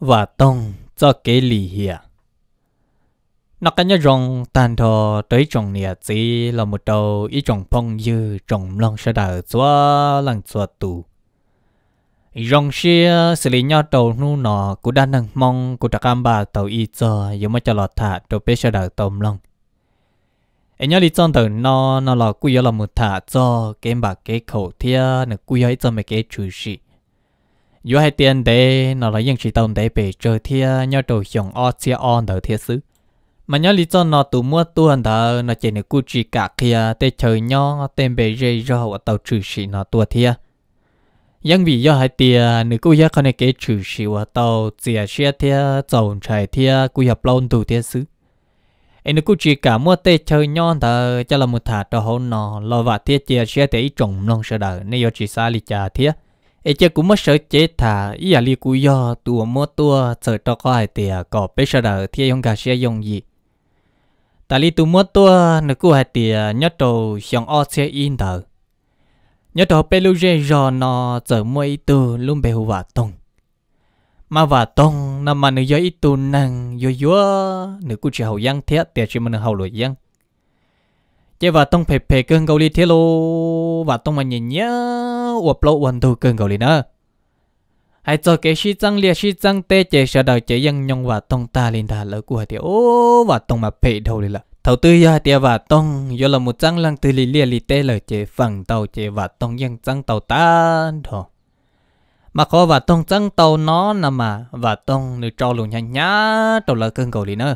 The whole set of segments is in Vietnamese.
và tông cho cái lì hiệp nó cái nhớ rong tàn thọ tới trồng nè chỉ là một đầu ý trong phong dư trong lòng sẽ đào chúa lăng chúa tù rong xia xử lý nhau đầu nu nọ của đàn nâng mong của đã cam bà tàu y cho dù mà cho lọt thả đầu bé sẽ đào tôm lòng em nhớ lý chọn đầu nó nó là cú yếu là một thả cho cái bạc cái khẩu thia nữa cú yếu cho mấy cái chủ sĩ yo hai tiền để nó là những chỉ tông để bị trời thia nhau đồ dùng o chia on đầu thia xứ mà nhớ lý do nó tụ mua tuần đó nó chỉ được cú chỉ cả kia để chơi nhau tên bề dây rau ở tàu trừ sĩ nó tua thia nhưng vì do hai tiền nữ cú giác con cái trừ sĩ ở tàu chia xe thia trồng trái thia cú hợp lâu tụ thia xứ anh cú chỉ cả mua tê trời nhau đó cho là một thả cho hôn nó lo vặt thia chia xe để trồng nông sơ đời nên do chỉ xa lý trà thia ấy chứ cũng mất sợ chế thả ý à li cú yo tua mua tua sợ cho có ai tiề có bé sợ đỡ thì không gà sẽ dùng gì Tại li tua mua tua nó cú hai tiề nhớ trâu xong o xe yên thở, nhớ trâu bé lưu rê rò nó sợ mua ít tu luôn bé hù vả tông mà vả tông nó mà nó do ít tu năng yo yo nó cú chỉ hậu giang thiết tiề chỉ mà nó hậu lụi giang chế và tông phê phê cơn gầu li thế lô và tông mà nhìn nhớ uộp lộ quần thu cơn gầu li nữa hãy cho cái sĩ tăng lia sĩ tăng tê chế sợ đào chế dân nhong và tông ta lên đà lỡ của thì ô và tông mà phê đầu li là thầu tư ya tia và tông do là một tăng lăng tư li lia li tê lời chế phẳng tàu chế và tông dân tăng tàu ta thôi mà khó và tông tăng tàu nó nằm mà và tông nữ trâu luôn nhá nhá tàu lỡ cơn gầu li nữa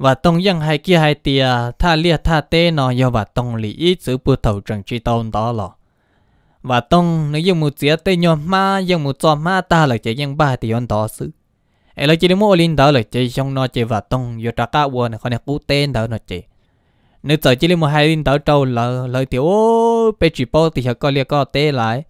và tông dân hai kia hai tia tha lia tha tê nó do và tông lý ý chữ bù thầu trần chi tôn đó lò và tông nếu dùng một chĩa tê nhon ma dùng một trò ma ta là chỉ dân ba thì on đó sự ấy là chỉ đến mỗi linh đó là chỉ trong nó chỉ và tông do trả cá buồn này này cú tên đó nó chỉ nếu giờ chỉ đến một hai linh đó trâu là lời tiểu ô bê chỉ bao thì sẽ coi lia coi tê lại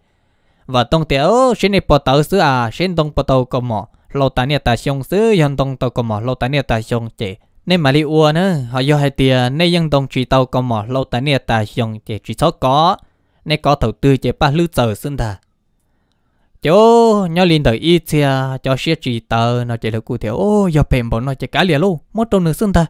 và tông tiểu xin này bỏ tàu xứ à xin tông bỏ tàu có mỏ lâu ta nia ta xong xứ yon tông tàu có mỏ lâu ta nia ta xong chỉ nên mà li ua nữa họ do hai tiền nên dân đồng chỉ tàu còn mỏ lâu tại nè ta dùng để chỉ số có nên có đầu tư để ba lữ tờ xin thà chỗ nhau liên tới ít xe cho xe chỉ tờ nó chạy được cụ thể ô do bền bọn nó chạy cá liền luôn mất trong nước xin thà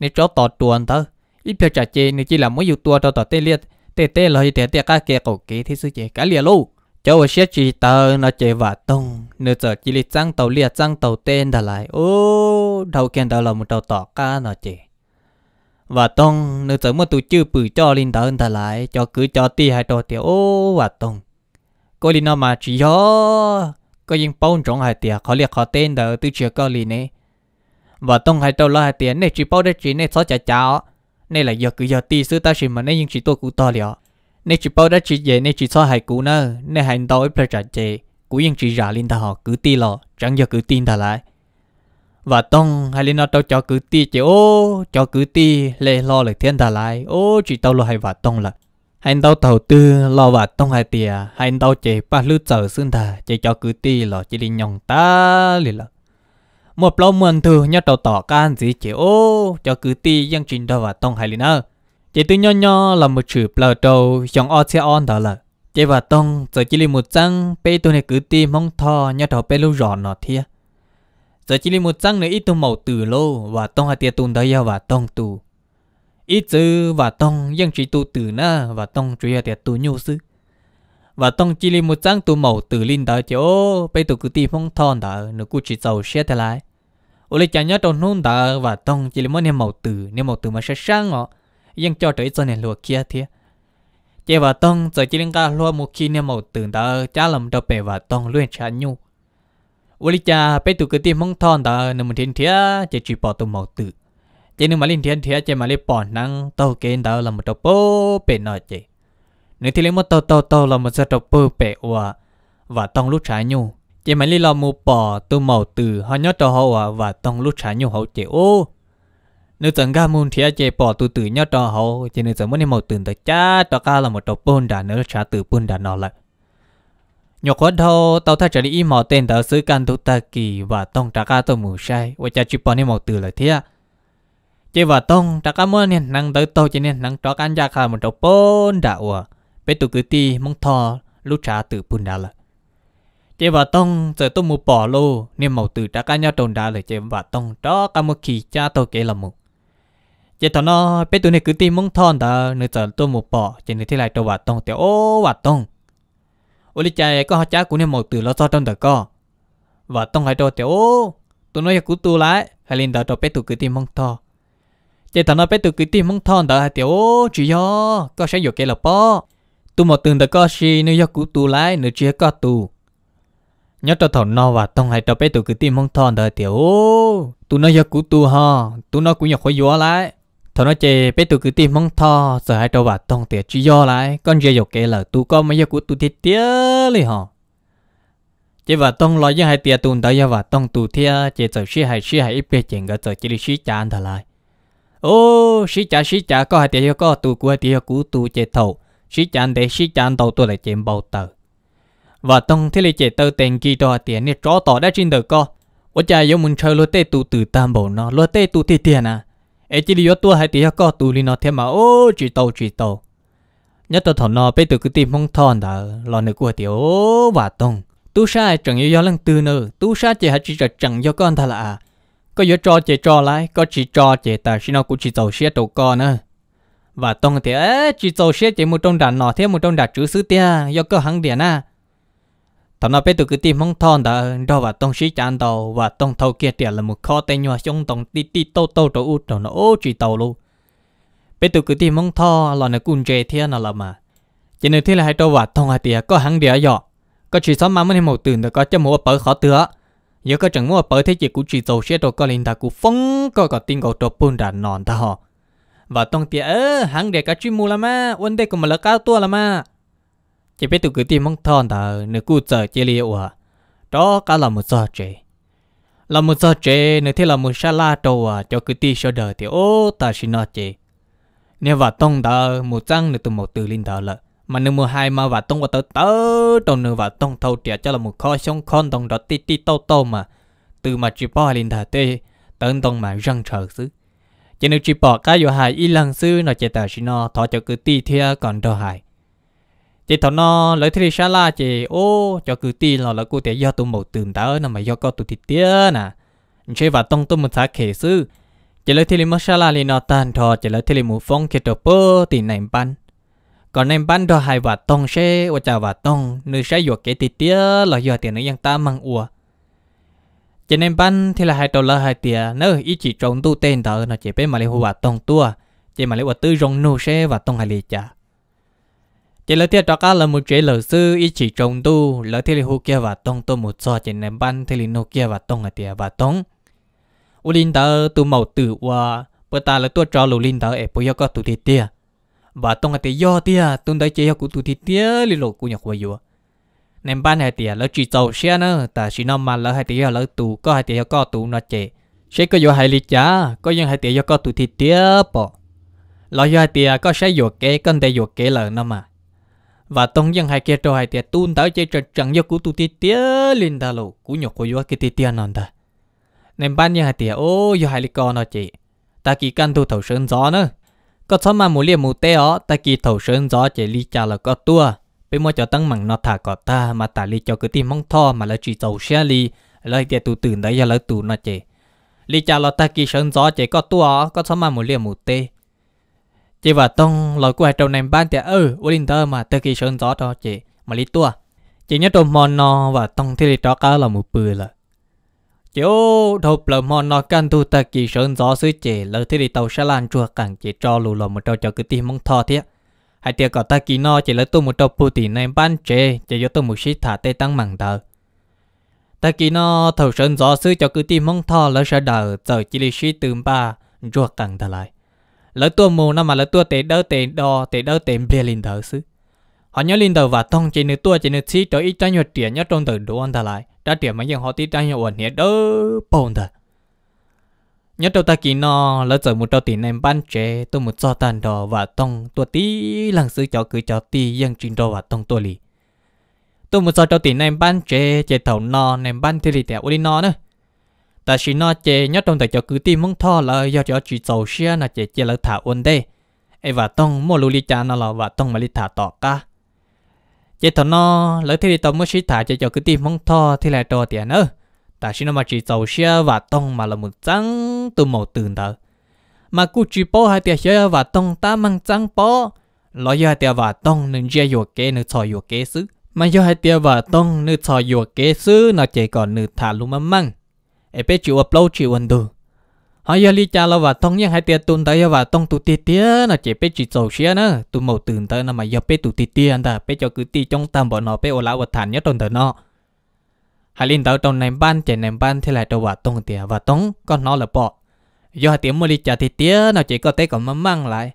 nên cho tọt tuần tờ ít 票 trả chê nên chỉ là mỗi vụ tua cho tọt tê liệt tê tê lời tê tê cá kia cổ kế thì sư chạy cá liền luôn chỗ xe chỉ tờ nó chạy vả tông nửa giờ chỉ là trăng tàu liệt trăng tàu tên đã lại ô đầu kiện đầu là một đầu tọt cá nó chị và tông nếu sớm mà tụi chưa bự cho linh đỡ ta lại cho cứ cho ti hai đồ tiểu ô và tông cô linh nó mà chỉ gió có những bông trống hai tiệt khó liệt khó tên đỡ từ chưa có linh này và tông hai đầu là hai tiệt này chỉ bao đấy chỉ này xóa chả cháo này là giờ cứ giờ ti sư ta chỉ mà này nhưng chỉ tôi cũng to liệu này chỉ bao đấy chỉ vậy này chỉ xóa hai cũ nữa này hành đầu ấy phải trả chế cũng nhưng chỉ giả linh ta họ cứ ti lo chẳng giờ cứ tin ta lại và tông hay lên nó tao cho cứ ti chỉ ô cho cứ ti lê lo lực thiên thà lại ô chỉ tao lo hay và tông là hay tao đầu tư lo và tông hay tìa hay tao chỉ ba lư trở xương thà chỉ cho cứ ti lo chỉ đi nhong ta liền là một lâu mượn thư nhớ tao tỏ can gì chỉ ô cho cứ ti dân trình đâu và tông hay lên nữa chỉ tư nho nho là một chữ bờ đầu dòng o xe on đó là chỉ và tông giờ chỉ là một trăng pe tôi này cứ ti mong thò nhớ tao pe lưu rõ nó thiệt giờ chỉ li một trăng nữa ít tông màu từ lô và tông hạt tia tùng đấy và tông tù ít chữ và tông dân chỉ tu từ na và tông chỉ hạt tia tu nhu sư và tông chỉ li một trăng tu màu từ linh đó chỗ bây tu cứ ti phong thon đó nó cứ chỉ giàu xe thế lại ô lấy chẳng nhớ trong nôn đó và tông chỉ li một niệm màu từ niệm màu từ mà sẽ sáng ngọ dân cho tới cho này lùa kia thế chế và tông giờ chỉ liên ca lùa một khi niệm màu từ đó cha làm đâu bề và tông luyện trả nhu vô lý cha bây cái tiền mong thon ta nếu mình thiên thiết chỉ bỏ tụ màu tự chỉ nếu mà liên thiên thiết chỉ bỏ năng tàu kiến ta là một tàu bố bể nọ chỉ nếu thì lấy một tàu tàu tàu là một sợi tàu bố bể và và tông lúc trái nhu chỉ mà liên bỏ tụ màu tự họ nhớ tàu họ và tông lúc trái nhu họ chỉ ô nếu chẳng ga muốn thiết chỉ bỏ tụ tự nhớ tàu họ chỉ nếu chẳng muốn đi màu tự ta cha tàu ca là một tàu bún đã nữa trả tự bún đã nọ lại ยกัดโทตาท่าจะได้อีหมอเต้นเตาซื้อกันทุตะกี้ว่าต้องตะกาตัวมมูใช่ว่าจะจิปอนี่หมอตื่นเลยเทียเจว่าต้องตะกาเมื่อเนี่ยนั่งเตาโตจเนี่ยนั่งตอกันยาคามันตปนดาวัวเป็ตุกตีมังทอลูกชาตื่นปุ่นดาละเจว่าต้องเจอตัวมมูปอโลเนี่ยหมอตื่นตะกันยาตนดาเลยเจว่าต้องตอกามือขี่จ้าโตเกลมุเจตอนอเป็ตัวนี่คือตีมังทอนตาเนื้อเจอตัวมมูปอเจเนี่อที่ไรตัวว่าต้องเตียวอว่าต้อง ô lý cha có hát cha cũng nên một từ lo cho trong đời co và tông lại cho tiểu tụi nó cú tu lại hai lên đời cho bé tụi cứ tìm mong thọ chạy thằng nó bé tụi cứ tìm mong thọ đời tiểu chỉ do có sẽ dục cái là po tu một từ đời co si nếu cho cú tu lại nếu chưa có tu nhớ cho thằng nó và tông hai cho bé tụi cứ tìm mong thọ đời tiểu tụi nó cho cú tu ha tụi nó cũng nhặt khỏi gió lại thôi nói chơi bé tụ cứ tìm mong thọ giờ hai trâu bà tông tiệt chỉ do lại con dê dọc kể là tụ con mấy giờ của tụ thiệt tiếc li hò. chế và tông lo với hai tiệt tụn tới và tông tụ thiệt, chế giờ xí hai xí hai ít bé chuyện cái giờ chỉ đi xí chán thà lại ô xí chán xí chán có hai tiệt có tụ của hai tiệt của tụ chế thầu xí chán để xí chán đầu tụ lại chém bao tờ và tông thế là chế tơ tiền kia cho tiền này chó tỏ đã trên đời co ở cha yêu muốn chơi lúa tê tụ từ tam bổ nó lúa tê tụ thiệt tiền à ấy chỉ đi tua hay tí có tu li nó thêm mà ô chỉ tàu chỉ tàu nhất tàu thằng nó bây từ cứ tìm mong thon đã lo nữa của tiểu và tông tu sai chẳng yêu lần tư nữa tu sai chỉ hay chỉ chẳng yêu con thà là à. có yêu cho chỉ cho lại có chỉ cho chỉ ta xin nó cũng chỉ tàu xe tàu con nữa và tông thì ấy chỉ tàu xe chỉ một trong đàn nó thêm một trong đàn chữ sứ tia yêu có hăng điện à thằng nào biết được cái tim không thon đã đâu và tông sĩ chán đầu và tông thâu kia tiền là một kho tay nhau trong tông ti ti tô tô chỗ út chỗ nó ô chỉ tàu luôn biết được cái tim không thò là nó cùn chè thế nào là mà chỉ nên thế là hai đâu và tông hai tiền có hàng địa dọ có chỉ sớm mà mới một từ được có cho mua bờ khó tựa giờ có chẳng mua bờ thế chỉ cũng chỉ dầu xe đồ có linh ta cũng phong có có tin cầu trộn bùn đàn nòn ta họ và tông tiền ơ hàng địa cả chuyên mua là mà vấn đề của mà là cao tua là mà chỉ biết tụi cứ tìm mong thon thở nửa cụ giờ chia liều à đó cả là một giờ chế là một giờ chế nửa thế là một sa la trâu à cho cứ ti sơ đời thì ô ta xin nói chế nếu và tông thở một trăng nửa từ một từ linh thở lợ mà nửa mùa hai mà và tông qua tới tới đồng nửa và tông thâu trẻ cho là một kho sông con đồng đó ti ti tâu tâu mà từ mà chỉ bỏ linh thở tê tấn tông mà răng chờ xứ chỉ nếu chỉ bỏ cái vô hại y lăng xứ nó chỉ ta xin nó thọ cho cứ ti thia còn đâu hại chị thọ nó lấy thì xa la chị ô cho cứ ti là là cô để do tụi một tường tớ nằm mà do có tụi thịt tía nè chơi vào tông tụi một thả khề sư chỉ lấy thì mất xa la liền nó tan thọ chỉ lấy thì một phong kia tập bơ thì nằm ban còn nằm ban đó hai và tông xe và chào và tông nơi sẽ dọa cái thịt tía là do tiền nó yang ta mang ua chỉ nằm ban thì là hai đầu là hai tiền nơi ý chỉ trồng tu tên thợ nó chỉ biết mà lấy hoa tông tua chỉ mà lấy hoa tư rong nô xe và tông hai lì chả chỉ là tiếc đó là một chế lỡ sư ý chỉ trồng tu lỡ thì hô kia và tông tôi một so chỉ ném ban thì lì nô kia và tông ở tiệt và tông u linh tớ tu màu tử và bữa ta là tu trò lù linh tớ ấy bây giờ có tu tiệt tiề và tông ở tiệt do tiề tuân tới chế của tu tiệt tiề lì lộ của nhạc quay vô, ném ban hai tiệt lỡ chỉ tàu xe nữa ta chỉ nó mà lỡ hai tiề lỡ tu có hai tiệt có tu nó chế sẽ có vô hai lý chả có những hai tiệt có tu tiệt tiề bỏ lỡ hai tiệt có sẽ vô kế cần để vô kế lỡ nó mà và tông dân hai kia trò hai tiệt tuôn tới chơi trận trận do cú tu tiệt tía lên ta lù cú nhọc của yoga kia tiệt tía non ta nên ban dân hai tiệt ô do hai lý con nó chị ta kỳ căn tu thầu sơn gió nữa có số mà mù liệt mù tê ó ta kỳ thầu sơn gió chỉ lý cha là có tua bây mua cho tăng mặn nó thả có ta mà ta lý cho cứ tìm mong tho mà là chỉ tàu xe lý lời tiệt tu tưởng đấy là tu nó chị lý cha là ta kỳ sơn gió chỉ có tua có số mà mù liệt mù tê chỉ và tông của hai trâu này ban tiệt ư u linh mà tơ kỳ sơn gió cho chị mà lý tua chị nhớ trâu mòn no và tông thì lý cho cá là một bự là chị ô thộp lờ mòn no căn tu tơ kỳ sơn gió xứ chị lỡ thì lý tàu sẽ lan chua càng chị cho lù lò một trâu cho cứ tìm mong thọ thiệt hai tiệt có ta kỳ no chị lấy tu một trâu pu tì nằm ban chị chị cho tu một xí thả tê tăng mảng tờ ta kỳ no thầu sơn gió xứ cho cứ tìm mong thọ lỡ sẽ đờ giờ chị lý xí từ ba chua càng thở lại lỡ tua mù nó mà lỡ tua tế đỡ tế đo tế đỡ tế bia linh thở xứ họ nhớ linh đầu và tông chỉ nửa tua chỉ nửa chi tới ít trái nhọt tiền nhớ trong tử đồ ăn thà lại đã tiền mà dạng họ tí trái nhọt uẩn đỡ bồn thở nhớ đầu ta kỳ nó lỡ giờ một đầu tiền em ban chế tôi một cho tàn đỏ và tông tua tí lăng sư cho cứ cho tí dân trình đồ và tông tua lì tôi một cho đầu tiền em ban chế chế thầu no em ban thì lì tẹo đi no nữa ta chỉ nói chè nhớ trong tại cho cứ tìm mong thọ là do cho chỉ giàu xia là chè chè là thả ổn đây ai và tông mua lù li cha nó là và tông mà li thả tọt cả chè thọ nó lỡ thì tao mới chỉ thả chè cho cứ tìm mong thọ thì lại trò tiền nữa ta chỉ nói mà chỉ giàu xia và tông mà là một trắng từ màu từ thở mà cứ chỉ bỏ hai tiền xia và tông ta mang trắng bỏ lo do hai tiền và tông nên chia vô kế nên soi vô kế sức mà do hai tiền và tông nên soi vô kế sức nó chè còn nên thả luôn mà mang e pe chịu upload chịu ẩn đủ họ giờ li cha lo và thông nhưng hai tiệt tuần tới và tong tụ tiệt tiệt là chỉ pe chỉ sầu xia nữa tụ màu ตื่น tới là mà giờ pe tụ tiệt tiệt anh ta pe cho cứ ti trong tâm bọn nó pe ô lão vật thản nhất tuần tới nó hai linh tới trong nền ban chỉ nền ban thì lại đầu và tong tiệt và tong con nó là bỏ do hai tiếng mua li cha tiệt tiệt nó chỉ có té còn mắm măng lại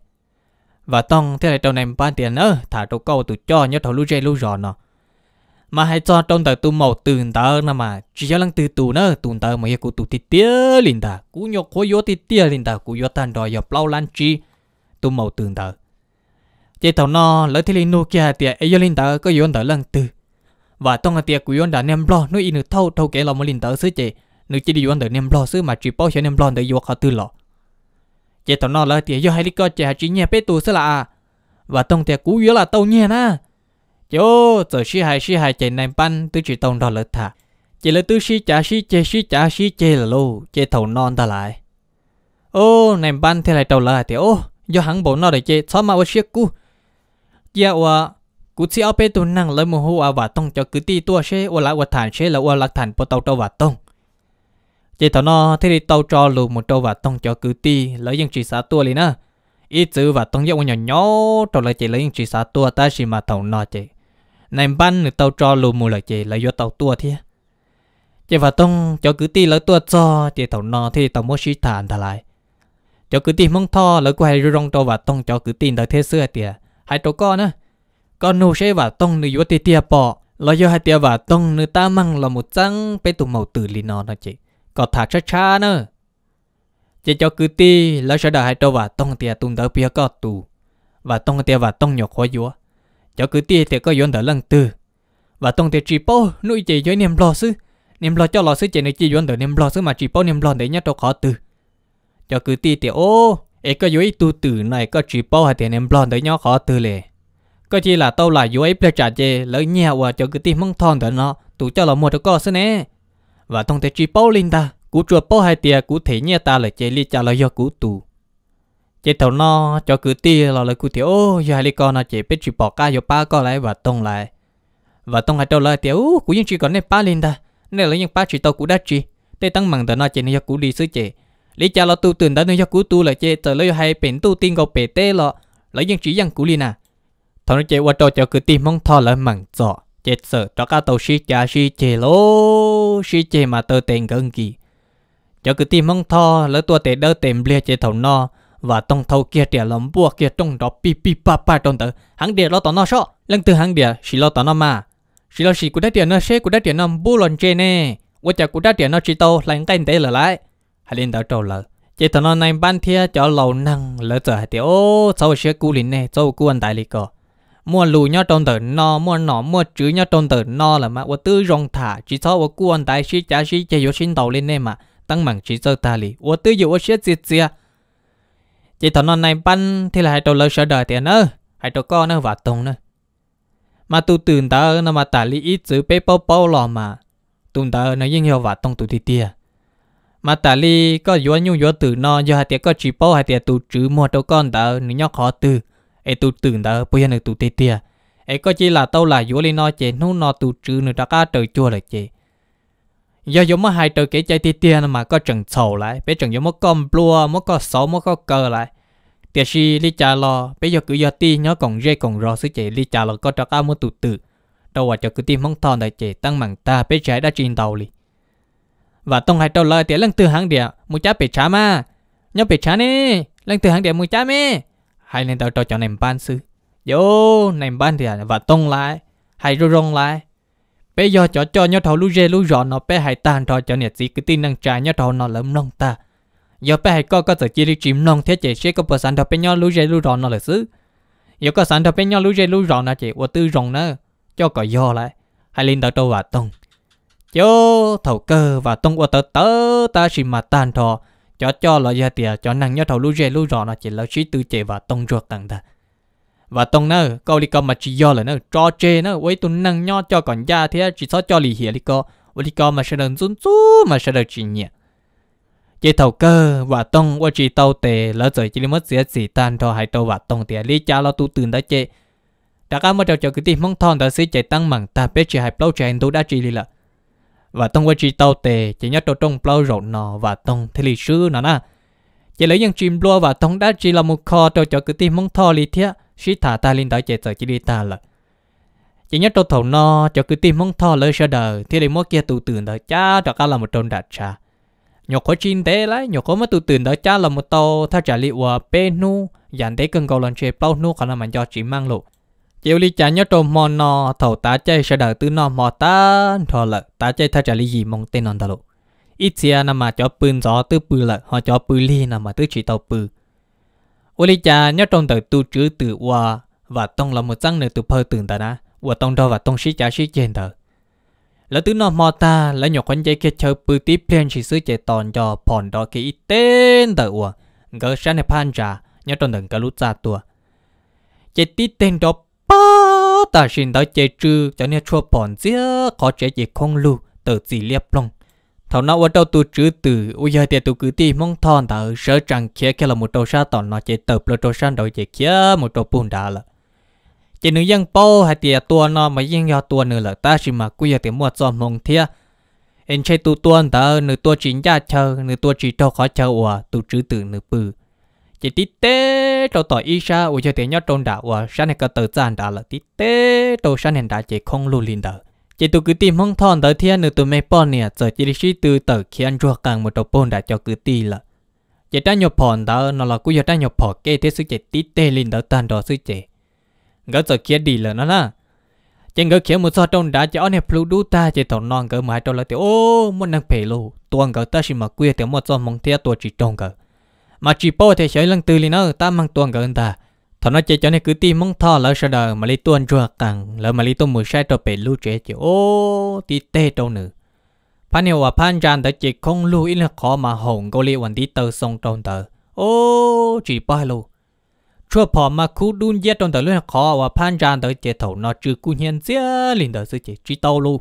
và tông thế này trong nền ban tiền nữa thả tụ câu tụ cho nhớ thầu lu dây lu giòn nó mà hãy cho trong tờ tu màu từ tờ nào mà chỉ cho lăng từ tu nữa từ tờ mà yêu tu tít tía liền tờ cú nhóc khối yếu tít tía liền tờ cú yếu tan đòi dọc lâu lan chi tu màu từ tờ chế tàu nó lỡ thì liền nô kia tiệt ấy liền tờ có yếu tờ lăng từ và trong cái tiệt cú yếu đã nem lo nuôi nửa thâu thâu kể lòng một liền tờ xứ chế nuôi chỉ đi yếu tờ nem lo xứ mà chỉ bao nhiêu nem lo để yếu khá từ lọ chế tàu nó lỡ tiệt do hai đi coi chế chỉ nhẹ bé tu xứ là à. và trong tiệt cú yếu là tàu nhẹ na Yo, tớ xí hai xí hai chạy nành bắn tư chỉ tông đó lỡ thả. Chỉ là tư xí chả xí chê xí chả xí chê là lô, chê thầu non ta lại. Ô, nành bắn thế lại đầu lại thì ô, do hắn bộ nó để chê, sao mà ô siết cú. Dạ à, cú chỉ áo bê tù năng lấy mù hô à và tông cho cứ ti tua xe, ô lại ô thản xe là ô lạc thản bộ tàu trâu và tông. Chê thầu nó thế thì tàu cho lù một tàu và tông cho cứ ti, lấy dân chỉ xã tua liền á ít chữ và tông dấu nhỏ nhỏ trở lại chỉ lấy những chỉ sa tua ta chỉ mà thầu nọ chỉ nên ban nửa tàu cho lù mù lại chị là do tàu tua thế chị và tông cho cứ ti lỡ tua cho chị tàu nọ thì tàu mua xí thản thà lại cho cứ ti mong tho lỡ quay rồi rong tàu và tông cho cứ tin đời thế xưa tiệt hai tàu con nữa con nô sẽ và tông nửa vô ti tiệt bỏ lỡ do hai tiệt và tông nửa ta măng là một trăng bé tụ màu tử lì nọ nè chị có thả cha cha nữa chỉ cho cứ ti lỡ sẽ đợi hai tàu và tông tiệt tung đỡ bia có tù và tông tiệt và tông nhọc khó vua cho cứ tia thì có yến đỡ lần từ và tông thì chỉ bố nuôi chị với niềm lo sư niềm lo cho lo sư chị nuôi chị yến đỡ niềm lo sư mà chỉ bố niềm lo để nhát cho khó từ cho cứ tia thì ô ấy có dưới tu từ này có chỉ bố hay thì niềm lo để nhát khó từ lệ có chỉ là tao là dưới ple trả chê lỡ nhẹ và cho cứ tia mong thon đỡ nó tụ cho lo mua được con sư nè và tông thì chỉ bố linh ta cú chùa bố hay tiệt cú thể nhẹ ta là chị li trả lo do cú tụ chế tàu no cho cứ tia lo lại cụ tiểu ô giờ hai con nó chỉ biết chỉ bỏ ca vô ba con lại và tông lại và tông lại đâu lại tiểu cũng những chỉ còn nên ba lên ta nên là những ba chỉ tàu cũng đã chỉ tê tăng mặn tờ nó chỉ nên cho cụ đi xứ chỉ lý cha lo tu từng đã nên cho cụ tu lại chế tờ lấy hai bền tu tiên cầu bề tê lo, lấy những chỉ dân cụ liền à thằng nó chế qua trò cho cứ tìm mong thọ lại mặn cho, chế sợ cho cả tàu sĩ cha sĩ chế lo, sĩ chế mà tờ tiền gần kỳ cho cứ tìm mong thọ lỡ tua tiền đỡ tiền bia chế thầu no và tông thâu kia trẻ lầm bùa kia trong đó pi pi pa pa trong tử hắn địa lo tỏ nó sọ lần từ hắn địa chỉ lo tỏ nó mà chỉ lo chỉ của đất địa nó xe của đất địa nó bu lần trên nè qua chả của đất địa nó chỉ tàu lần cái tế lở lại hắn lên đó trâu lở chỉ thằng nó này ban thia cho lầu năng lỡ trở hạt tiểu ô sau xe cú lìn nè sau cú anh đại lì cò mua lù nhá trong tử no mua nọ mua chữ nhá trong tử no là mà qua tư rong thả chỉ sau cú anh đại sĩ cha sĩ chơi vô sinh tàu lên nè mà tăng mạng chỉ sơ ta lì qua tư vô xe chia chia Chị thọ non này bắn thì là hai đầu lâu sợ đời tiền ơ. Hai đầu con nó và tung nữa. Mà tu tùn ta nó mà tả lý ít chữ bê bao bao lò mà. Tùn ta nó yên hiệu và tung tù thì tia Mà tả lý có yếu nhu yếu tử no do hai tiệt có chỉ bao hai tiệt tu chữ mua đầu con ta nó nhóc khó từ. ấy tu tùn ta bây giờ nó tù tia ấy có chỉ là tao là yếu lên no chế nó nó tu chữ nó đã cá trời chua là chế giờ giống một hai từ cái chạy tiền tiền mà có trần sầu lại bé trần giống một con blua một con sầu một con cờ lại tiền si li cha lo bé giờ cứ giờ ti nhớ còn dây còn rò sứ chạy li cha lo có trọc ao một tụ tự đâu và cho cứ tim mong thon đại chạy tăng mảng ta bé trái đã trên tàu li và tông hai tàu lời tiếc lăng từ hàng địa mu cha bé chá ma nhớ bé chá nè lăng từ hàng địa mu cha mẹ. hai lên tàu trò cho nèm ban sư Yo nèm ban thì và tông lại hai rong lại bây giờ cho cho nhau thầu lú dê lú rõ nó bé hãy tàn thọ cho nhiệt gì cứ tin năng trái nhau thầu nó lấm nông ta giờ bé hãy có có tự chi đi chìm nông thế chế sẽ có bờ sản thọ bé nhau lú dê lú rõ nó là xứ giờ có sản thọ bé nhau lú dê lú rõ nó chỉ của tư rồng nó cho có do lại hãy lên đầu tàu và tông cho thầu cơ và tông của tớ tớ ta chỉ mà tàn thọ cho cho là gia tiệt cho năng nhau thầu lú dê lú rõ nó chỉ là chỉ tư chế và tông ruột tặng ta và tông nó câu đi câu mà chỉ do là nó cho chê nó với tụi năng nho cho còn da thế chỉ sót cho lì hiểu đi câu với đi câu mà sẽ đừng run chú mà sẽ được chỉ nhẹ chế thầu cơ và tông và chỉ tàu tề lỡ rồi chỉ mất dễ gì tan thôi hai tàu và tông thì lý cha lo tu từng đã chế đã cả một trò chơi cứ tìm mong thon đã sĩ chạy tăng mảng ta biết chỉ hai lâu chạy tu đã chỉ lì là và tông qua chỉ tàu tề chỉ nhớ tàu trong plau rộn nọ và tông thế lì sư nó na chỉ lấy những chim lua và tông đã chỉ là một kho trò chơi cứ tìm mong thon lì thiệt sĩ thả ta lên tới chế giờ chỉ đi ta là chỉ nhớ trâu thầu no cho cứ tìm mong thò lỡ sơ đời thì để mỗi kia tụ tưởng đó cha cho cá là một trôn đạt cha nhọc có chín tế lấy nhọc có mà tụ tưởng đó cha là một tô tha trả liệu ở à, bên nu dàn tế cần cầu lần chế bao nu khả năng mà cho chỉ mang lộ chiều li cha nhớ trâu mò no thầu ta chơi sơ đời tư no mò ta thò là ta chơi tha trả lý gì mong tên non ta lộ ít xia nằm mà cho bươn gió tư bư lợ họ cho bư li nằm mà tư chỉ tàu bư 我哩家鸟种的都只得我，và tông là một trang nữa tụ phơi từng ta đã, và tông đó và tông sĩ trả sĩ trên đó. Là từ nó mò ta, là nhỏ con dây kia chơi bự tí plen sĩ sứ chạy tòn cho phòn đó cái tên tờ ua, ngỡ sáng này pan ra, nhỏ trong đừng cả lút ra tua. Chạy tí tên đó ba ta xin đó chạy trừ cho nên chua phòn dĩa có chạy gì không lưu, tờ gì liếp lòng thằng nó ở đâu tu chữ từ ôi giờ thì tu cứ ti mong thon thở sợ chẳng kia kia là một đầu sa tòn nó chỉ tập là đầu sa đầu chỉ kia một đầu bùn đá là chỉ nữ dân bao hay thì tua nó mà dân do tua nữa là ta chỉ mà bây giờ thì mua cho mong thia anh chơi tu tuân thở nửa tua chính gia chờ nửa tua chỉ đâu khó chờ ủa tu chữ từ nửa bự chỉ tít tê trâu tỏi y sa ôi giờ thì nhớ trôn đá ủa sáng này có tờ gian đá là tít tê trâu sáng này đá chỉ không lưu linh đỡ chỉ tụ cứ tìm mong thon tới thiên nữa tụ mấy bọn nè giờ chỉ đi suy tư tờ khi ăn ruột càng một đầu bồn đã cho cứ tì là chỉ ta nhập phòn đó nó là cứ giờ ta nhập phò kê thế sự chỉ tít tê lên đó tan đó sức chỉ gỡ giờ kia đi là nó là chỉ gỡ kia một so trong đã cho anh plu đu ta chỉ thằng non gỡ mãi trong là tiểu ô muốn năng phê lù tuần gỡ ta chỉ mà quê tiểu một sao mong theo tuổi chỉ trong gỡ mà chỉ bao thế chơi lần từ lên nó ta mang tuần gỡ ta thọ nó chơi cho nên cứ ti mong thọ lỡ sợ đời mà lấy tuôn rùa càng lỡ mà lấy tuôn mùi sai cho bể lưu trẻ chịu ô tí tê đâu nữa pan hiệu và pan ran đã chỉ không lưu ít là khó mà hồng cô liệu hoàn tí tờ sông trong tờ ô chỉ ba lưu chua phò mà khu đun giết trong tờ lưu khó và pan ran đã chỉ thầu nó trừ cu nhân dễ liền tờ sự chỉ chỉ tàu lưu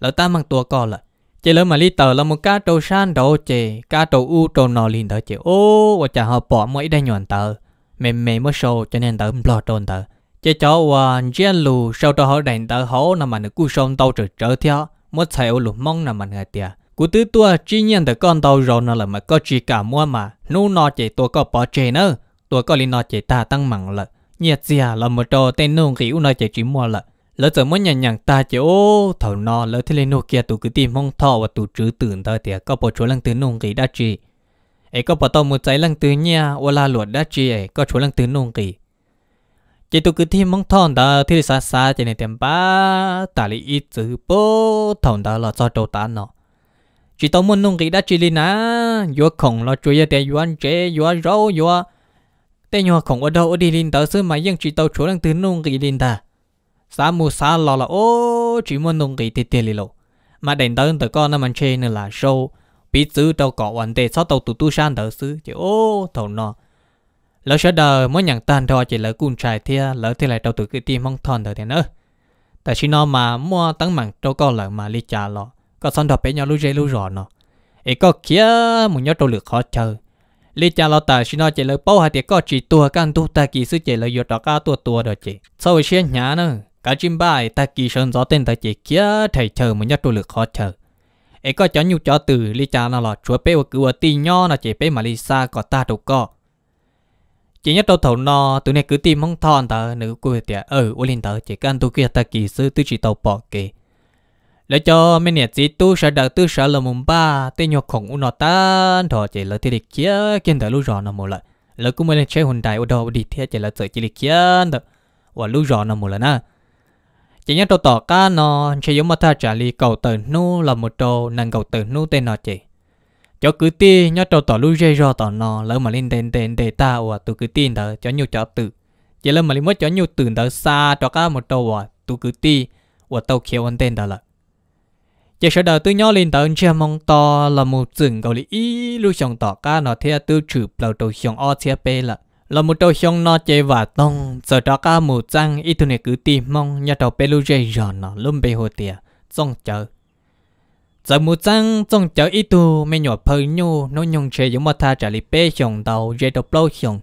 lỡ ta mang tua co lại chỉ lỡ mà li tờ là một cá trâu san đồ chỉ cá trâu u trâu nò liền tờ chỉ ô và chả họ bỏ mỗi đây nhọn tờ mẹ mẹ mới sâu cho nên tớ lo trôn tớ chế cháu uh, à, gian lù sau đó họ đánh tớ hổ là mà nó cú sông tàu trở trở theo mất thầy ô lù mong là mà người tiệt cú tứ tua chỉ nhận được con tàu rồi nó là mà có chỉ cả mua mà nu nó chạy tôi có bỏ chê nữa tôi có liên nó chạy ta tăng mặn lợ nhiệt gì là một trò tên nông khí u nó chỉ chỉ mua lợ lỡ giờ mới nhận nhận ta chỉ ô thầu nó lỡ thế lên nô kia tụ cứ tìm mong thọ và tụ trữ tưởng tớ tiệt có bỏ chỗ lăng tứ nông khí đã chỉ ấy có bảo tao trái lăng từ nhà ô la đã chi ấy có chú lăng từ nông kỳ chỉ tôi cứ thêm mong thon đó thì xa xa chỉ này tiệm ba ta lý chữ bố thon đó là cho đầu ta nó chỉ tao muốn nông kỳ đã chi lên á vừa khổng là chú giờ để vừa ăn chế vừa rau vừa để nhỏ khổng ở đâu ở đi lên đó xưa mà nhưng chỉ tao chú lăng từ nông kỳ lên ta xa mù xa lò là ô chỉ muốn nông kỳ thì tiền lì mà đèn tới tới con nó mình chơi là show bị chữ đâu có vấn đề sao tàu tụt tu san đỡ xứ chứ ô thầu nọ lỡ sợ đời mới nhận tan thôi chỉ lỡ cùn trai thia lỡ thì lại tàu tụt cái tim mong thon đỡ thế nữa tại xin nó mà mua tăng mạng tàu có lỡ mà lý trả lọ có son đọc bé nhau lưu dây lưu rõ nọ ấy có kia một nhớ tàu lực khó chờ lý cha lo tại xin nó chỉ lỡ bao hai tiếng có chỉ tua căn tu ta kỳ sư chỉ lỡ giọt đó cả tua tua đó chỉ sau khi xem nhá nữa cả chim bay ta kỳ sơn gió tên ta chỉ kia thầy chờ một nhớ tàu lực khó chờ ấy có cho nhu cho từ lý cha nó là chúa bé và cứ ở tì chỉ bé mà lý sa có ta đâu có chỉ nhất đầu thầu nó tụi này cứ tìm mong thon ta nữ quê tiệt ở ô linh chỉ cần tụi kia ta kỳ sư tụi chỉ tàu bỏ kì lấy cho mấy nè chỉ tu sợ đợi tu sợ là mùng ba tên nhọc khổng u nó ta thọ chỉ là thì lịch kia kiên tờ lúc rõ một lần lỡ cũng mới lên chơi hồn đại ô đồ đi theo chỉ là sợ chỉ lịch kia đó và lúc rõ một lần á chỉ nhớ tỏ cá nó chỉ giống mà ta trả lý cầu tử nu là một trâu nâng cầu tử nu tên nó chỉ cho cứ tin nhớ tỏ tỏ lui dây do tỏ nó lỡ mà lên tên tên để ta và tụ cứ tin đó cho nhiều cho tự chỉ lỡ mà lên mất cho nhiều tự đó xa cho cá một trâu và tụ cứ tin và tàu khéo ăn tên đó là chỉ sợ đầu tư nhỏ lên tận chưa mong to là một rừng cầu lý ý lưu sòng tỏ cá nó theo tư chụp lầu đầu sòng o chia p là là một đầu xong nó chế và tông giờ đó cả một trang ít internet cứ tìm mong nhà đầu pelu dây giờ nó luôn bị hồ tiệt trong chợ giờ một trang trong chợ ít tu mấy nhỏ phơi nhu nó nhung chế giống mà tha trả lý bê xong đầu dây đầu lâu xong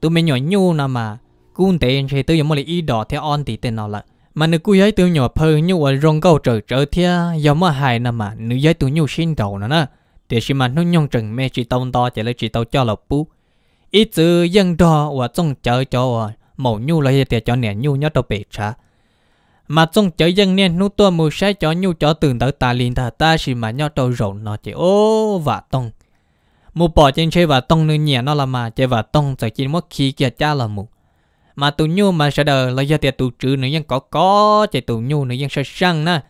tụi mấy nhỏ nhu nà mà cũng thế chế tôi giống mà lý ý đỏ theo on thì tên nó là mà nữ cú giấy tụi nhỏ phơi nhu ở rong câu trời trở thia giống mà hài nà mà nữ giấy tụi nhu xin đầu nó nè để xí mà nó nhung trừng mẹ chỉ tông to chỉ lấy chỉ tao cho lộc bú ít chữ dân đó và trong chợ cho mẫu nhu là hiện cho nè nhu nhớ tao bị trả mà trong chợ dân nè nụ tua mù sai cho nhu cho từng tới ta liền thà ta xin mà nhớ tao rộn nó chỉ ô và tông mù bỏ trên xe và tông nữa nhẹ nó là mà chơi và tông sợ chỉ mất khi kia cha là mù mà tụ nhu mà sẽ đợi là giờ tiệt tụ chữ nữa dân có có chơi tụ nhu nữa dân sẽ sang nè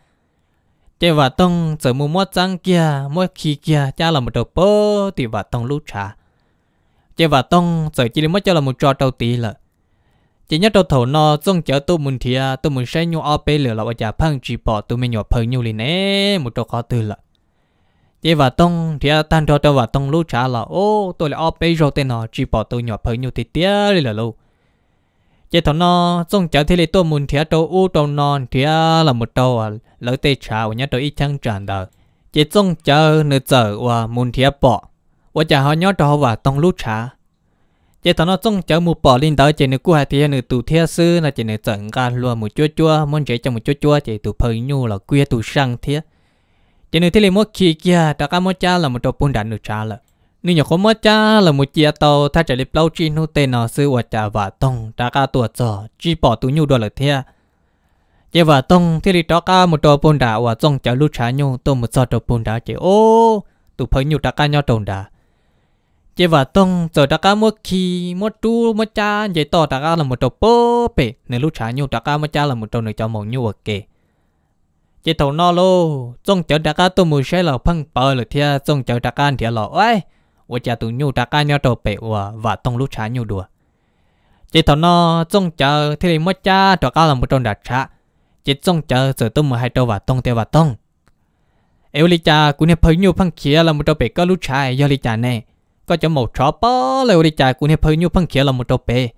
chơi và tông sợ mù mất sang kia mất khi kia cha là một đầu bơ thì và tông lú trả chỉ và tông giờ chỉ mất cho là một trò đầu tí là chỉ nhất đầu thầu nó trong chợ tôi muốn thì tôi muốn xây nhau ở bên lửa là ở nhà phăng chỉ bỏ tôi mình nhọ phơi nhau liền nè một trò khó từ là chỉ và tông thì tan trò tôi và tông lúc trả là ô tôi là ở bên rồi tên nó chỉ bỏ tôi nhọ phơi nhau thì tiếc liền là lâu chỉ thằng nó trong chợ thì tôi muốn thì tôi u đầu non thì là một đầu à lỡ tê trả ở nhà tôi ít chăng tràn đời chỉ trong chợ nửa giờ và muốn thì bỏ 我家好鸟着话当路茶。chế tao nó trông cháu mù bỏ lên đó chế nó cua hai thì nó tụ theo sư là chế nó chọn gan luôn một chua chua muốn chế trong một chua chua chế tụ phơi nhu là quê tụ sang thế chế nó thế là mất khi kia đã cả mất cha là một trò bún đạn được cha là nếu nhỏ có mất cha là một chia tàu thay chế lập lâu chi nó tên nó sư hoặc cha và tông đã cả tuổi trò chỉ bỏ tụ nhu đó là thế chế và tông thế là đó cả một trò bún đạn và trông cháu lúc cha nhu tụ một trò trò bún chế ô tụ phơi nhu đã cả nhau trồng đạn chỉ và tông rồi ta cá mất khi mất chú mất cha vậy to ta cá là một trâu bố bể nếu lúc trả nhau ta cá là một trâu nữa cho một nhau ok chỉ thầu no lô trong chợ ta cá tôi mua là phăng bờ là thia trong chợ ta thì là ấy và cha tụi nhau ta cá nhau trâu bể và và tông lúc trả nhau đùa chỉ thầu no trong chợ thì mất cha ta cá là một trâu đặt trả chỉ trong chợ rồi tôi mua hai trâu và tông theo và tông Eulita cũng nên phơi nhiều phăng kia là một trâu bể có lúc trả do lita này có chỗ một chó bó lấy đi chạy cũng hiệp hơi nhu phân kia là một đầu bể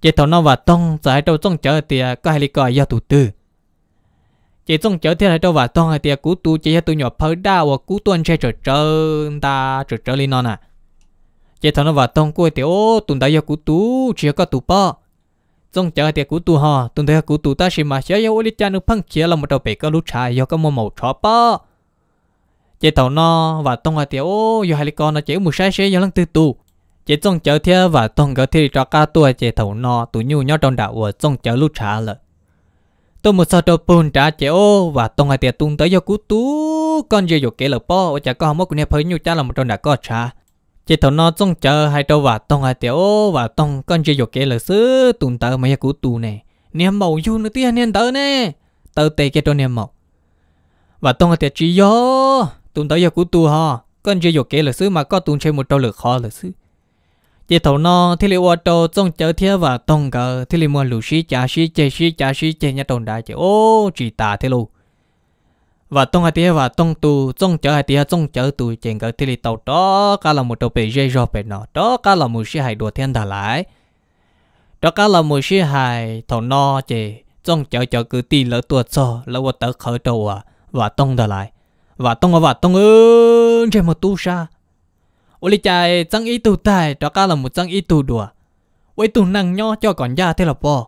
chị thầu nó và tông giải đầu tông chở thì có hai lý cò do tụ tư chị tông chở thì hai đầu và tông thì cú tu chị tụ nhỏ phơi đa và cú tuân xe trở trở ta trở trở lên non à chị thầu nó và tông cô thì ô tụn đã cú tu chỉ có tụ bó tông chở thì cú tu ha tụn thấy cú tu ta xí mà sẽ do đi chạy nhu phân kia là một đầu bể có lúc chạy do có một màu chó bó chế tàu nó và tông hoa tiểu ô giờ hai con nó chế một sai sai giờ lăng tư tu chế trông chở thia và tông gỡ thì cho cá tua chế tàu nó tụ nhu nhau trong đảo và trông chở lúc trả lợ tôi một sao đầu bùn trả chế ô và tông hoa tiểu tung tới giờ cú tu con giờ dục kể lợ po chả có mốt của nè phơi nhu cha là một trong đảo có trả chế tàu nó trông chở hai đầu và tông hoa tiểu và tông con giờ dục kể lợ xứ tung tới mấy cú tu này niệm màu du nữa tiên niệm tới nè tới tê cái cho niệm màu và tông hoa tiểu chỉ yo tụn tới giờ của tu ho con chưa dục kể là xứ mà có tụn chơi một trâu lực khó là xứ chỉ thầu no, thì liệu ô tô trong chợ thiê và tông cờ thì liệu mua lũ xí chả xí chơi xí chả xí chơi nhà tồn đại chứ ô chỉ tà thế luôn, và tông hai tia và tông tu trong chợ hai tia trong chợ tu chèn cờ thì liệu tàu đó cả là một đầu bể dây do bể nó đó cả là một xí hài đùa thiên thả lại đó cả là một xí hài thầu no chê trong chợ chợ cứ tì lỡ tuột so lỡ vật tớ khởi đầu à và tông thả lại và tông và tông ơn trên một tu sa ô lì chạy chẳng ý tu tài đó cả là một chẳng ý tu đùa với tu năng nho cho còn ra thế là bò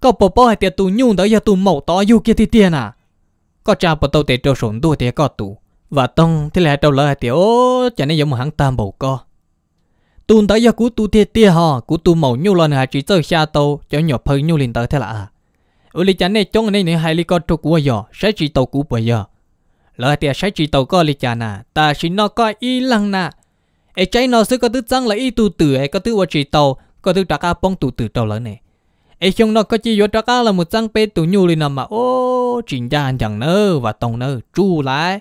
có bò bò hay tiệt tu nhung đó giờ tu màu to du kia thì tiền à có cha bò tàu tiệt trâu sốn đua tiệt có tu và tông thế là trâu lợn tiệt ô chả nên giống một hãng tam bầu co tu tới giờ cú tu tiệt tiệt họ cú tu màu nhung lần hà chỉ chơi xa tàu cho nhỏ phơi nhung lên tới thế là à ô lì chạy này chống này này hai lì con trâu cú giờ sẽ chỉ tàu cú bây giờ lỡ thì sẽ chỉ tàu có lịch nà ta chỉ nó có y lăng nà ấy trái nó sẽ có thứ tăng là y tu tử ấy có thứ qua chỉ tàu có thứ trắc a bông tu tử tàu lỡ này ấy trong nó có chỉ vô trắc a là một tăng pe tu nhu lên mà ô chính gia anh chẳng nơ và tông nơ chu lại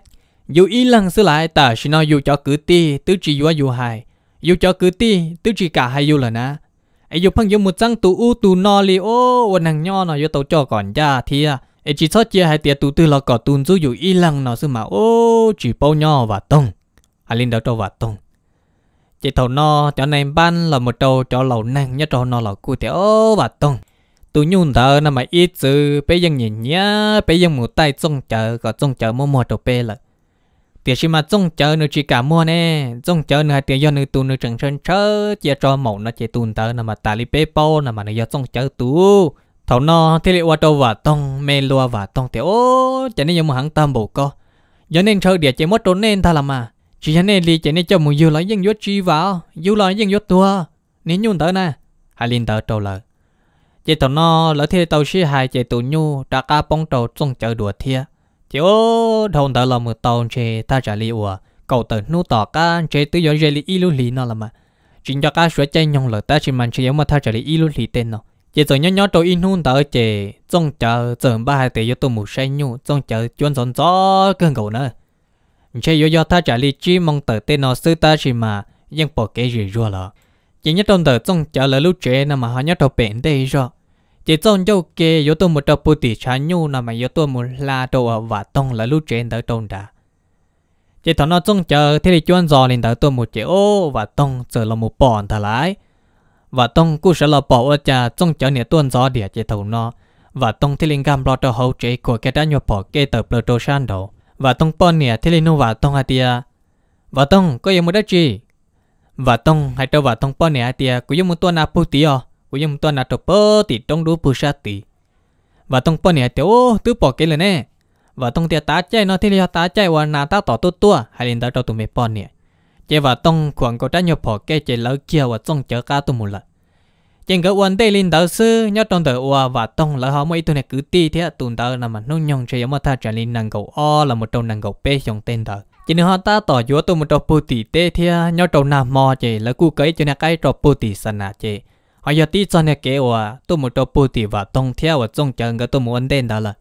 dù y lăng xứ lại ta chỉ nó dù cho cứ ti tứ chỉ vô dù hài dù cho cứ ti tứ chỉ cả hai dù là nà ấy dù phăng dù một tăng tu u tu no li ô và nàng nho nó vô tàu cho còn ra thì à ấy chỉ sót chia hai tiệt tụ tư là cỏ tùn dù dù y lăng nó sư mà ô chỉ bao nhỏ và tông à linh đó trâu và tông chỉ thầu nó cho nên ban là một trâu cho lầu năng nhất trâu nó là cu tiệt ô và tông tụ nhung thở nó mà ít chứ bây giờ nhìn nhá bây giờ một tay trông chờ có trông chờ mua mua đồ bê là tiệt chỉ mà trông chờ nữa chỉ cả mua nè trông chờ nữa hai tiệt do nữa tụ nữa chẳng chân chớ chỉ cho mẫu nó chỉ tụn thở nó mà tà li bê bao nó mà nó do trông chờ tụ thầu no thì liệu qua và tông mê loa và tông thì ô cho nên dùng hàng tam bộ co cho nên chơi địa chỉ mất trốn nên tha làm mà chỉ cho nên đi chỉ nên cho một yêu lại dân yếu chi vào yêu lại dân yếu tua nên nhung tới nè hai linh tới trâu lời chỉ thầu no lỡ thì tàu xí hai chỉ tụ nhu đã ca bóng trâu trong chợ đùa thia chỉ ô thầu tới là một tàu chỉ ta trả li ủa cậu tới nu tỏ ca chỉ tự do chơi li ilu li nó làm mà chính cho ca sửa chơi nhung lỡ ta chỉ mang chỉ yếu mà ta trả li ilu li tên nó chỉ rồi nhỏ nhỏ trôi in hun tới chỉ trông chờ chờ ba hai tỷ yo tôi một say nhu trông chờ chuyên dọn gió cơn cầu nữa chỉ yo yo ta trả lời chỉ mong tới tên nó sư ta chỉ mà nhưng bỏ cái gì rồi là chỉ nhớ trong tờ trông chờ là lúc trẻ nằm mà họ nhớ trâu bền đây rồi chỉ trông dâu kê yo tôi một tập bù tỉ chán nhu nằm mà yo tôi một la đồ ở và tông là lúc trẻ tới trông đã chỉ thằng nó trông chờ thì chuyên dọn lên tới tôi một chế ô và tông chờ là một bọn thà lái và tông cú sẽ là bỏ ở cha trong chợ nhà tuôn gió địa chế thầu nó và tông thì linh gam lo cho hậu chế của cái đã nhập bỏ kê tờ plato san đồ và tông pon nhà thì linh nu và tông atia và tông có gì một đất chi và tông hay đâu và tông pon nhà atia cũng giống một tuần nào pu tí à cũng một tuần nào trộp bơ thì trong đuôi pu sa tí và tông pon nhà tiểu tứ bỏ kê là nè và tông tia tá chạy nó thì linh tá chạy và nà tá tỏ tốt tua hay linh tá cho tụi mày pon nhà chế và tông khoảng có trái nhập họ kê chế lỡ kia và trong chở cá tụ mù lại trên cái quan tây linh đạo sư nhớ trong đời ua và tông lỡ họ mấy tụi này cứ ti thế tụi đời nằm mà nông nhong chơi mà tha trả linh năng cầu o là một trong năng cầu bê trong tên đời chỉ nên họ ta tỏ chúa tụi một trong bồ tỳ tê thế nhớ trong nam mò chế lỡ cú cái cho nên cái trong bồ tỳ sanh à chế họ giờ tí cho nên kế ua tụi một trong bồ tỳ và tông theo và trong chở cái tụi một anh tên đó là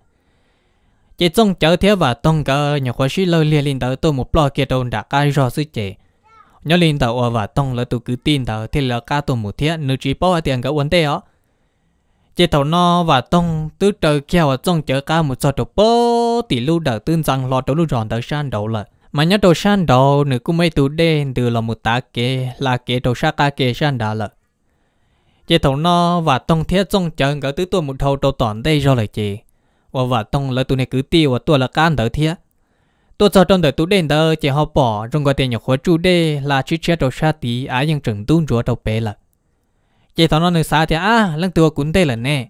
chế trong chở theo và tông cái nhà khóa sĩ lơ liên linh đạo tụi một plo kia đâu đã cái rõ sự chế nhớ lên tàu ở và tông là tu cứ tin tàu thì là ca tụ một thiết nửa chỉ bao tiền cả vấn đề đó chế tàu nó và tông tứ trời kéo ở trong chợ ca một sọt đồ bơ tỷ lưu đỡ tin rằng lo đầu lưu ròn đỡ san đầu là mà nhớ đầu san đầu nửa cũng mấy tụ đen từ là một tá kế là kế đầu sa ca kế san đã là chế tàu nó và tông thiết trong chợ cả tứ tuần một đầu đầu toàn đây rồi là chế và và tông là tu này cứ tiêu và tụ là can đỡ thiết tôi cho trong đời tú đen đó chỉ họ bỏ trong cái tiền nhọc khóa chú đê là chỉ chia đầu xa tí á nhưng chẳng tuôn chúa đầu bể là chỉ thằng nó nơi xa thì á lăng tua cũng tê là nè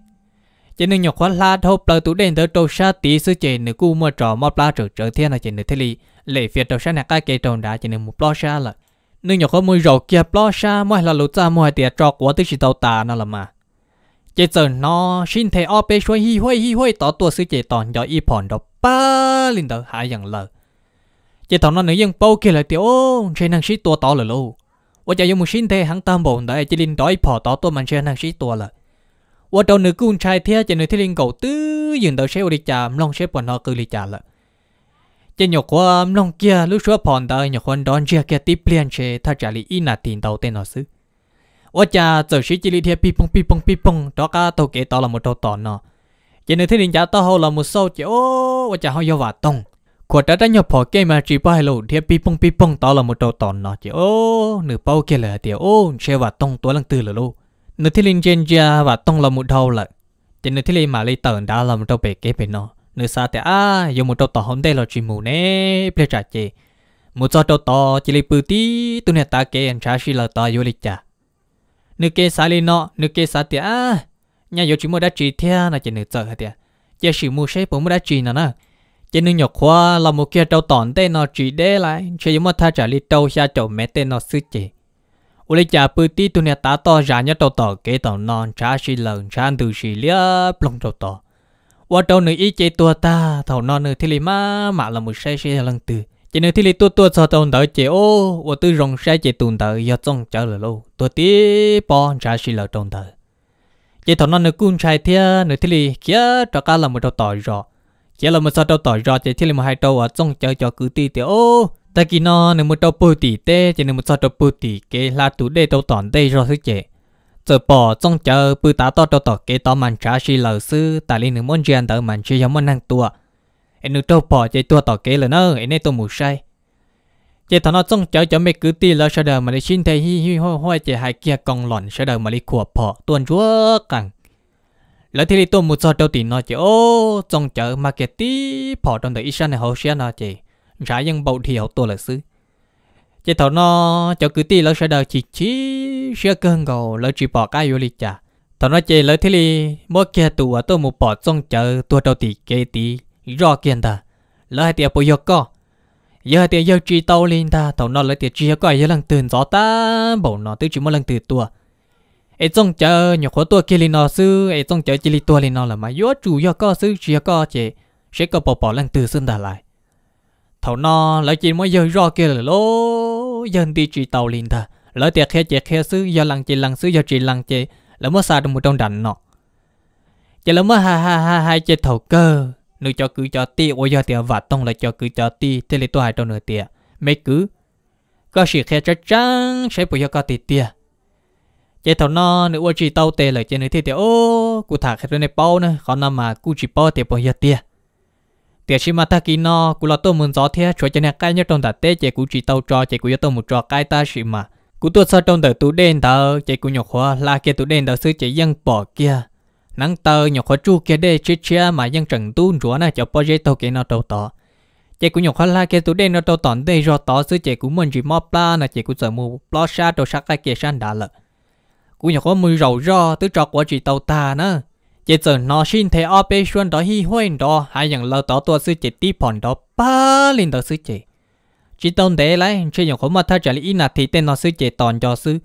chỉ nên nhọc khóa la thâu bờ tú đen đó đầu xa tí sư chỉ nửa cú mua trò mót la trở trở thiên là chỉ nửa thế li lệ phía đầu xa này cái kê tròn đá chỉ nữ một lo xa là nữ nhọc khóa mùi rầu kia lo xa mua là lụt ra mua tiệt trò của tức chỉ tàu tà nó là mà chỉ giờ nó xin thề o bê xuôi hi hoi hi hoi tỏ tua sư chỉ tòn do y phòn đó ba linh đó hai dạng lời chỉ tao nó nữ dân bao kia là tiểu ô trên hàng sĩ tua to là lâu và chạy dùng một xin thế hắn tam bổn đấy chỉ linh đói phò to tôi mình trên năng sĩ tua là và đầu nữ cung trai thế chỉ nữ thiên linh cầu tứ dừng đầu xe đi chạm long xe bọn nó cứ đi trà là chỉ nhọc qua long kia lúc xưa phòn đời nhọc quan đón chia kia tiếp liền xe thà trả lý in là tiền đầu tên nó xứ và cha giờ sĩ chỉ linh thế pi pong pi pong pi pong đó cả tàu kế to là một đầu tòn nó chỉ nữ thiên linh trả tàu hầu là một sâu chỉ ô và cha hầu vô vả tông ขวดได้ยอพอเกมาจีบไปลูเทียบปีปงปีปงต่อละมุตตอนเนาะเจ้โอ้หนึ่งเป้าเกลือเดียวโอ้เชว่าต้องตัวลังตื่นเลยลูหนึกที่ลินเจนจาว่าต้องละมุดเอ่าละจหนึกที่ลินมาเลยเติร์นดาละมุตเปเกไปเนาะนึกซาแต่อ้ายมุาต่อห้องได้ละจีมูเน่เปลี่ยนจากเจมุตต่อต่อจีลิปุตีตุเนตาเกอันชาชิลาต่อยุลิจ่าหนึกเกซาลีเนาะนึกเกซาเตีอ้าเนี่ยโยจีมูได้จีเทียนะจหนึกเจอเดียเจ้าชิมูใช้ผมไได้จีนะนะ chỉ nên nhọc khoa là một kia trâu tòn tên nó chỉ đế lại chỉ giống mà tha trả li trâu xa trâu mẹ tên nó sư chế. u lấy trả bự tí tu nhà tá to ra nhất trâu tò kế tàu non trả xì lợn trả từ xì lia plong trâu tò qua trâu nữ ý chế tua ta thầu non nữ thì li má mà là một xe xe lần từ chỉ nữ thì li tua tua cho tàu đỡ chế ô qua tư rong xe chế tuần đỡ do trong chờ lờ lâu tua tí po trả xì lợn trâu đỡ chỉ thầu non nữ cung trai thia nữ thì li kia trâu cá là một trâu tò rồi chỉ là một sao trâu tỏi rõ chỉ là một hai trâu ở trong chờ cho cứ ti thì ô ta kỳ nó nếu một trâu bự tì tê chỉ nếu một sao trâu bự tì cái là tủ đề trâu tòn đây rồi thứ chế giờ bỏ trong chờ bự tá to trâu tỏi cái to màn trả xì lờ sư tại lên nếu muốn chuyện tới màn chỉ giống muốn năng tua em nếu trâu bỏ chỉ tua tỏi cái là nó anh nên tôi mù say chỉ thằng nó trong chờ cho mấy cứ ti là sao đâu mà đi xin thấy hi hi hoi hoi chỉ hai kia còn lòn sao đâu mà đi khua bỏ tuần chúa cẳng lỡ thì tôi một giờ đầu tiên nói chỉ ô trong chợ marketing bỏ trong đời isan này họ sẽ nó chỉ rải dân bầu thì họ tôi là xứ chỉ thầu nó cho cứ ti lỡ sẽ đời chỉ chỉ sẽ cơn gầu lỡ chỉ bỏ cái vô lịch chả thầu nó chỉ lỡ thì li mỗi kia tụ tôi một bỏ trong chợ tôi đầu tiên kê tí rõ kiện ta lỡ hai tiệp bồi dục có, giờ hai tiệp giờ chỉ tàu lên ta thầu nó lỡ tiệp chỉ có ai lần từ gió ta bầu nó tự chỉ một lần từ tua ai trông chờ nhiều khó tua kia lên nó sư ấy trong chợ chỉ li tua lên nó là mà yếu chủ yếu có sư chỉ có chỉ sẽ có bỏ bỏ lần từ xương đà lại thầu nó lại chỉ mới giờ ro kia là lố dân đi chỉ tàu liền thà lại tiệc khe chỉ khe sư giờ lần chỉ lần sư giờ chỉ lần chế, là mới xa được một trong đành nọ chỉ là mới ha ha ha ha chế thầu cơ nửa cho cứ cho ti ôi giờ tiệc vặt tông là cho cứ cho ti thế là tua hai trong nửa tiệc mấy cứ có sự khe chắc chắn sẽ bây cho có tiệc tiệc chế thầu nó nếu ở chỉ tàu tê là chế nơi thì thì ô cụ thả cái này bao nữa còn nằm mà cụ chỉ bao thì bao nhiêu tiền tiền chỉ mà ta kia nó cụ là tôi muốn gió thế cho chế này cái nhất trong đặt tê chế cụ chỉ tàu cho chế cụ tôi một trò cái ta chỉ mà cụ tôi sợ trong đời tụ đen tờ chế cụ nhọc hoa là kia tụ đen tờ sư chế dân bỏ kia nắng tờ nhọc hoa chu kia đê chết chia mà dân trần tu rửa này cho bao chế tàu kia nó tàu tỏ chế cụ nhọc hoa la kia tụ đen nó tàu tỏn đây rồi tỏ sư chế cụ mình chỉ mò pla là chế cụ sợ mù pla sa đồ sắc cái kia san đã lợ cũng nhờ có mùi rầu rò từ trọ của chị tàu ta nữa chỉ giờ nó xin thấy ở bên xuân đó hi hoen đó hai những lâu đó tôi sư chị tí phòn đó ba lên đó sư chị chỉ tông để lại chỉ nhờ có mà thay trả lại ít thì tên nó sư chị toàn cho sư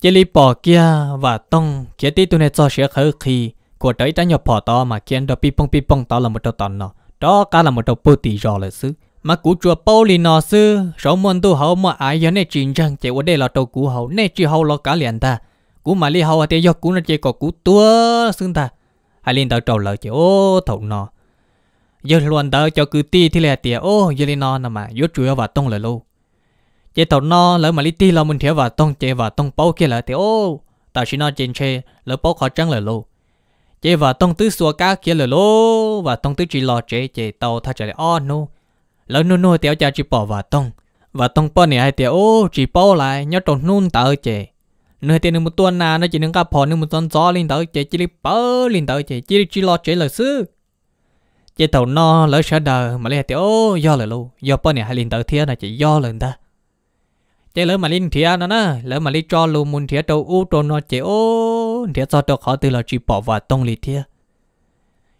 chỉ lý bỏ kia và tông chỉ tí tôi này cho sẽ khởi khi của đấy đã nhập bỏ to mà kiến đó pi pong pi pong đó là một đầu tòn nó đó cả là một đầu bô tì rò là sư mà cú chùa bao lì nó sư số môn tu hậu mà ai giờ này chuyện rằng chỉ ở đây là đầu cú hậu này chỉ hậu là cả liền ta cú mà li hầu thì do cú nó chỉ có cú tua xưng ta hay liên tao trầu lợi chứ ô thầu nó giờ luôn tao cho cứ ti thì là tiệt ô giờ lên nó nè mà vô chuya và tông lại luôn chế tàu nó lỡ mà li ti là mình thiếu và tông chế và tông bao kia là thì ô tao xin nó trên xe lỡ bao khó trắng lại luôn chế và tông tứ xua cá kia lại luôn và tông tứ chỉ lo chế chế tàu thay chạy ô nu lỡ nu nu tiệt cha chỉ bỏ và tông và tông bao này hay tiệt ô chỉ bao lại nhớ trộn nun tao chế nơi tiền một tuần nào nó chỉ nâng cao phò nâng một tuần gió lên tới chỉ chỉ bơ lên tới chỉ chỉ chỉ lo chỉ là sư chỉ tàu no lỡ sợ đờ mà lấy tiểu do là lu do bơ này hai lên tới thiên là chỉ do lần ta chỉ lỡ mà lên thiên nó nè lỡ mà lên cho lu muốn thiên tàu u trâu nó chỉ ô thiên cho tàu khó từ là chỉ bỏ vào tông lì thiên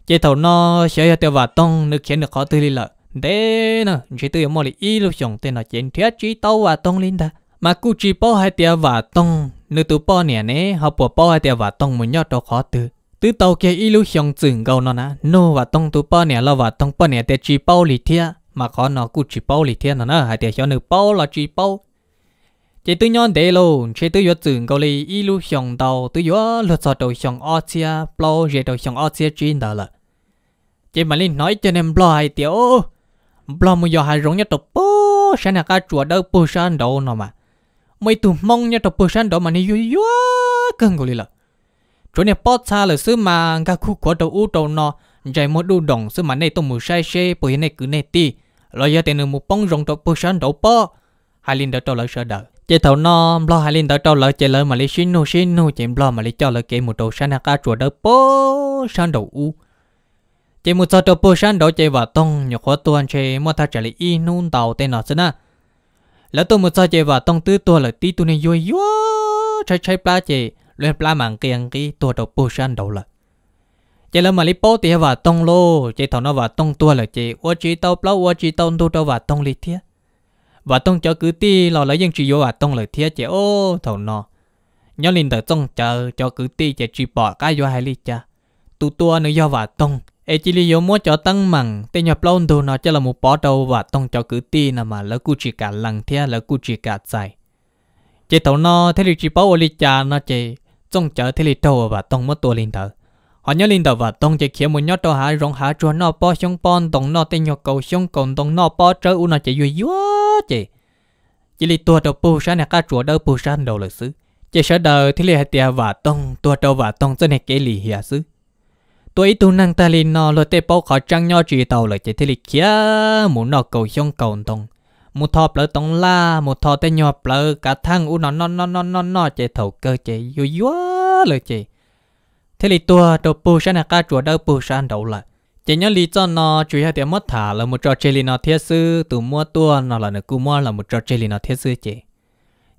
chỉ tàu no sợ tiểu vào tông nước khiến được khó từ lì lợ thế nè chỉ từ mò lì y lu chồng tên là chỉ thiên chỉ tàu vào tông lên ta mà cứ chỉ bỏ hai tiểu vào tông nữ tụ po nè nè họ bỏ po thì và tông muốn nhát đó khó từ từ tàu kia lưu xong chừng gầu nó nè nô và tông tu po nè là và tông po nè thì chỉ bao lì thia mà khó nó cũng chỉ bao lì thia nó nè hay thì cho nữ bao là chỉ bao chỉ từ nhon để lô chỉ từ yo chừng gầu lì lưu xong tàu từ yo lột sọt đầu xong ở chia bao dễ đầu xong ở chia chuyên đó là chỉ mà linh nói cho nên bao hay tiểu bao mà giờ hay rong nhất tụ po sáng nào cả chuột đâu po sáng đâu nó mà mấy tụ mong nhá trọc bờ sân đó mà nè yếu yếu cưng gọi là chỗ này bớt xa là xứ mà các khu quả đầu u đầu nọ chạy một đu đồng xứ mà này tông mù sai xe bởi này cứ này ti lo giờ tiền một bông rồng trọc bờ sân đó bơ hai linh đã trâu lỡ sợ đợi chế thầu nó lo hai linh đã trâu lỡ chạy lỡ mà lấy xin nô xin nô chạy lo mà lấy cho lỡ kể một đầu sân hạt chùa đó bơ sân đầu u chế một sao trọc bờ sân đó chạy vào tông nhọc khó tuần chế mua ta chạy lấy in nôn tàu tên nó xứ na แล้วตัวมุดซอเจว่าต้องตื้อตัวเลยตีตัวนี้ยัวยัวใช้ใช้ปลาเจเล่นปลาหมางเกียงกีตัวดอกปูชันดอกละเจแล้วมาลิโป้ตีว่าต้องโลเจถอนว่าต้องตัวเลยเจว่าจีเต้าเปล่าว่าจีเต้าตัวตัวว่าต้องลิเทียว่าต้องเจอคือตีเราเลยยังจีโยว่าต้องเลยเทียเจโอ้ถอนอย้อนลินแต่ต้องเจอเจอคือตีเจจีปอดก็ยัวให้ลิจ้าตัวตัวเนื้อว่าต้อง e chỉ li yếu mua cho tăng mặn tên nhập lâu đồ nó cho là một bỏ đầu và tông cho cứ ti nà mà lỡ cu chỉ cả lằng thea lỡ cu chỉ cả dài chế tàu nó thế thì chỉ bảo oli cha nó chế trông chờ thế thì đầu và tông mất tua linh đầu họ nhớ linh đầu và tông chế kia một nhớ đầu há rong há cho nó bỏ xuống pon tông nó tên nhập cầu xuống cầu tông nó bỏ trở u nó chế vui vui chế chỉ li tua đầu pu sa này cá chuột đầu pu sa đầu lịch sử chế sợ đời thế thì hạt và tông tua đầu và tông chân này kế lì hiả xứ tôi tu năng ta lên nó lo tế bao khó trăng nhau chỉ tàu lại chỉ thế lịch kia muốn nó cầu xong cầu tông một thọ bờ tông la một thọ tế nhau bờ cả thang u nó nó nó nó nó nó chỉ thầu cơ chỉ yu yu lại chỉ thế lịch tua đầu bù san ca chùa đầu bù san đầu lại chỉ nhớ lý do nó chú yếu tiền mất thả là một trò chơi lý nó thiết sư từ mua tua nó là nó cú mua là một trò chơi lý nó thiết sư chỉ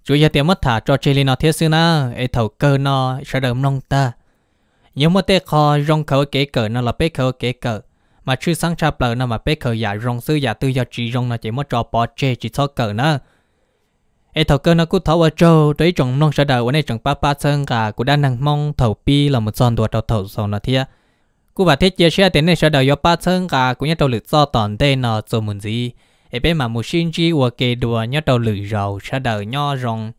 chú yếu tiền mất thả trò chơi lý nó thiết sư na ấy thầu cơ nó sẽ đỡ nông ta nhưng mà tê kho rong khờ kế cờ nó là bế khờ kế cờ mà chữ sáng cha bờ nó mà bế khờ giả rong sư giả tư giả chỉ rong nó chỉ mất cho bỏ chê chỉ cho cờ nó ê thầu cơ nó cứ thầu ở châu đấy trong nông sở đầu này trong ba ba sơn cả cũng đang năng mong thầu pi là một son đùa đầu thầu sau nó thia cú bà thiết chia sẻ đến này sở đầu do ba sơn cả cũng như đầu lực do toàn tên nó rồi muốn gì ê bên mà một sinh chi của kê đùa nhất đầu lực giàu sở đầu nho rong